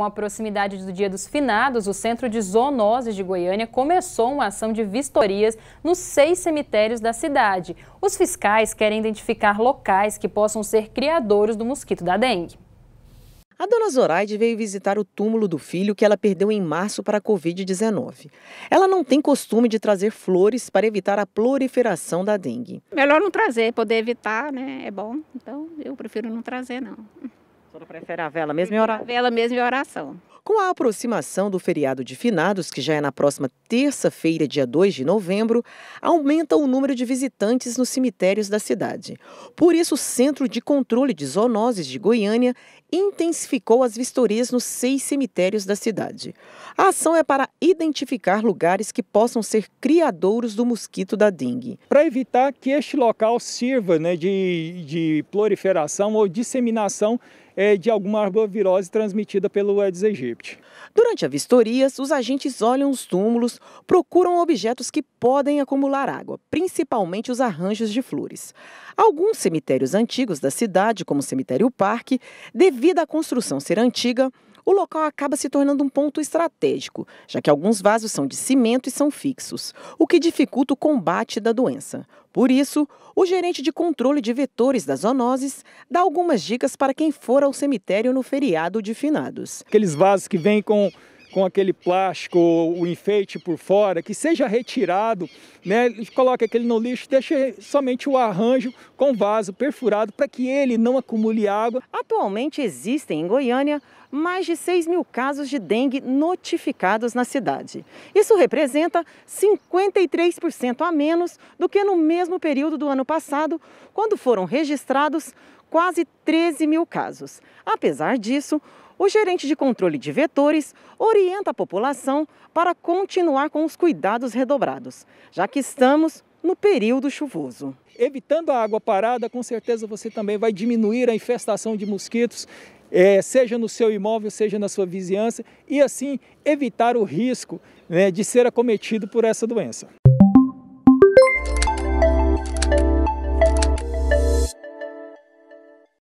Com a proximidade do Dia dos Finados, o Centro de Zoonoses de Goiânia começou uma ação de vistorias nos seis cemitérios da cidade. Os fiscais querem identificar locais que possam ser criadores do mosquito da dengue. A dona Zoraide veio visitar o túmulo do filho que ela perdeu em março para a Covid-19. Ela não tem costume de trazer flores para evitar a proliferação da dengue. Melhor não trazer, poder evitar, né? É bom. Então eu prefiro não trazer, não. A senhora prefere a vela mesmo e oração? vela mesmo e oração. Com a aproximação do feriado de finados, que já é na próxima terça-feira, dia 2 de novembro, aumenta o número de visitantes nos cemitérios da cidade. Por isso, o Centro de Controle de Zoonoses de Goiânia intensificou as vistorias nos seis cemitérios da cidade. A ação é para identificar lugares que possam ser criadouros do mosquito da dengue. Para evitar que este local sirva né, de, de proliferação ou disseminação é, de alguma arbovirose transmitida pelo Aedes aegypti. Durante a vistoria, os agentes olham os túmulos, procuram objetos que podem acumular água, principalmente os arranjos de flores. Alguns cemitérios antigos da cidade, como o cemitério Parque, devido à construção ser antiga, o local acaba se tornando um ponto estratégico, já que alguns vasos são de cimento e são fixos, o que dificulta o combate da doença. Por isso, o gerente de controle de vetores das zoonoses dá algumas dicas para quem for ao cemitério no feriado de finados. Aqueles vasos que vêm com com aquele plástico, o enfeite por fora, que seja retirado, né? Coloque aquele no lixo, deixe somente o arranjo com vaso perfurado para que ele não acumule água. Atualmente existem em Goiânia mais de 6 mil casos de dengue notificados na cidade. Isso representa 53% a menos do que no mesmo período do ano passado, quando foram registrados quase 13 mil casos. Apesar disso, o gerente de controle de vetores orienta a população para continuar com os cuidados redobrados, já que estamos no período chuvoso. Evitando a água parada, com certeza você também vai diminuir a infestação de mosquitos, é, seja no seu imóvel, seja na sua vizinhança, e assim evitar o risco né, de ser acometido por essa doença.